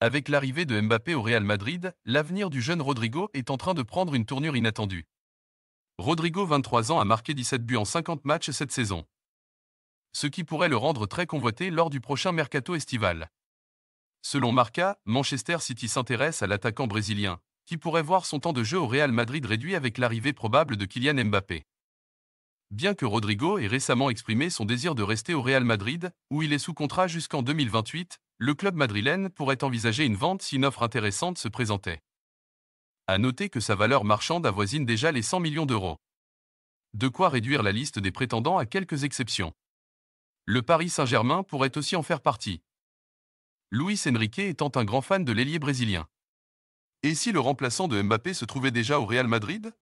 Avec l'arrivée de Mbappé au Real Madrid, l'avenir du jeune Rodrigo est en train de prendre une tournure inattendue. Rodrigo, 23 ans, a marqué 17 buts en 50 matchs cette saison. Ce qui pourrait le rendre très convoité lors du prochain mercato estival. Selon Marca, Manchester City s'intéresse à l'attaquant brésilien, qui pourrait voir son temps de jeu au Real Madrid réduit avec l'arrivée probable de Kylian Mbappé. Bien que Rodrigo ait récemment exprimé son désir de rester au Real Madrid, où il est sous contrat jusqu'en 2028, le club madrilène pourrait envisager une vente si une offre intéressante se présentait. À noter que sa valeur marchande avoisine déjà les 100 millions d'euros. De quoi réduire la liste des prétendants à quelques exceptions. Le Paris Saint-Germain pourrait aussi en faire partie. Luis Enrique étant un grand fan de l'ailier brésilien. Et si le remplaçant de Mbappé se trouvait déjà au Real Madrid